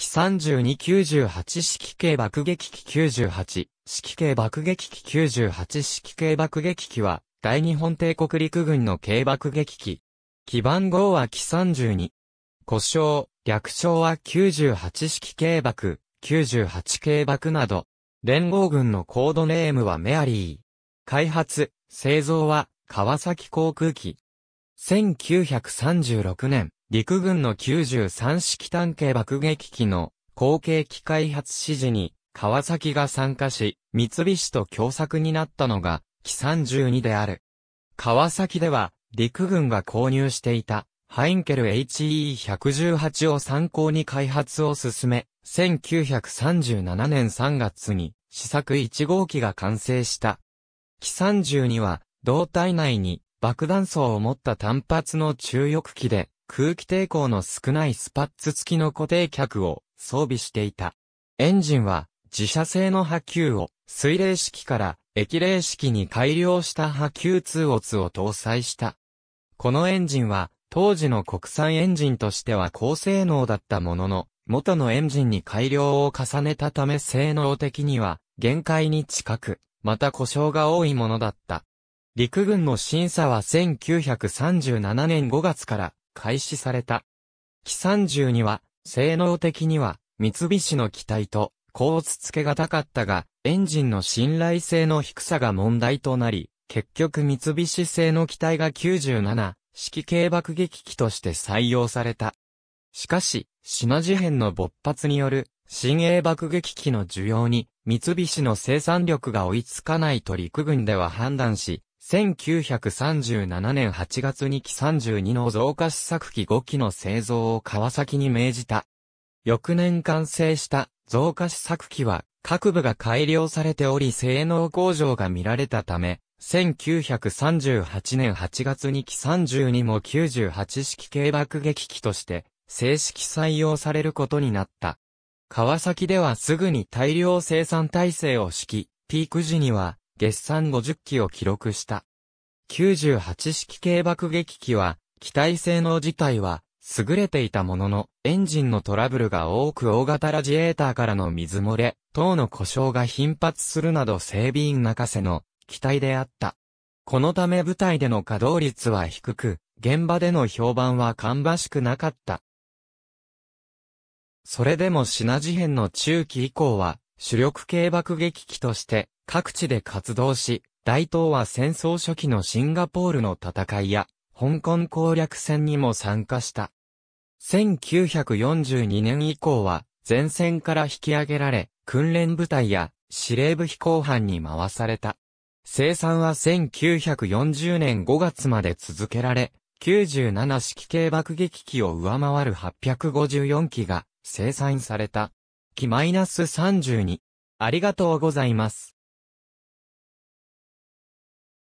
機3298式系爆撃機98、式系爆撃機98式系爆撃機は、大日本帝国陸軍の軽爆撃機。基番号は機32。故障、略称は98式系爆、98系爆など。連合軍のコードネームはメアリー。開発、製造は、川崎航空機。1936年、陸軍の93式単形爆撃機の後継機開発指示に川崎が参加し、三菱と共作になったのが、機32である。川崎では、陸軍が購入していた、ハインケル HE118 を参考に開発を進め、1937年3月に、試作1号機が完成した。機32は、胴体内に爆弾層を持った単発の中翼機で、空気抵抗の少ないスパッツ付きの固定脚を装備していた。エンジンは自社製の波球を水冷式から液冷式に改良した波球通圧を搭載した。このエンジンは当時の国産エンジンとしては高性能だったものの、元のエンジンに改良を重ねたため性能的には限界に近く、また故障が多いものだった。陸軍の審査は1937年5月から開始された。機32は、性能的には、三菱の機体と、交通付けが高かったが、エンジンの信頼性の低さが問題となり、結局三菱製の機体が97、式系爆撃機として採用された。しかし、品事変の勃発による、新鋭爆撃機の需要に、三菱の生産力が追いつかないと陸軍では判断し、1937年8月に機32の増加試作機5機の製造を川崎に命じた。翌年完成した増加試作機は各部が改良されており性能向上が見られたため、1938年8月に機32も98式軽爆撃機として正式採用されることになった。川崎ではすぐに大量生産体制を敷き、ピーク時には月産50機を記録した。98式軽爆撃機は、機体性能自体は、優れていたものの、エンジンのトラブルが多く大型ラジエーターからの水漏れ、等の故障が頻発するなど整備員泣かせの機体であった。このため部隊での稼働率は低く、現場での評判は芳しくなかった。それでも品事変の中期以降は、主力軽爆撃機として、各地で活動し、大東は戦争初期のシンガポールの戦いや、香港攻略戦にも参加した。1942年以降は、前線から引き上げられ、訓練部隊や司令部飛行班に回された。生産は1940年5月まで続けられ、97式系爆撃機を上回る854機が生産された。機 -32。ありがとうございます。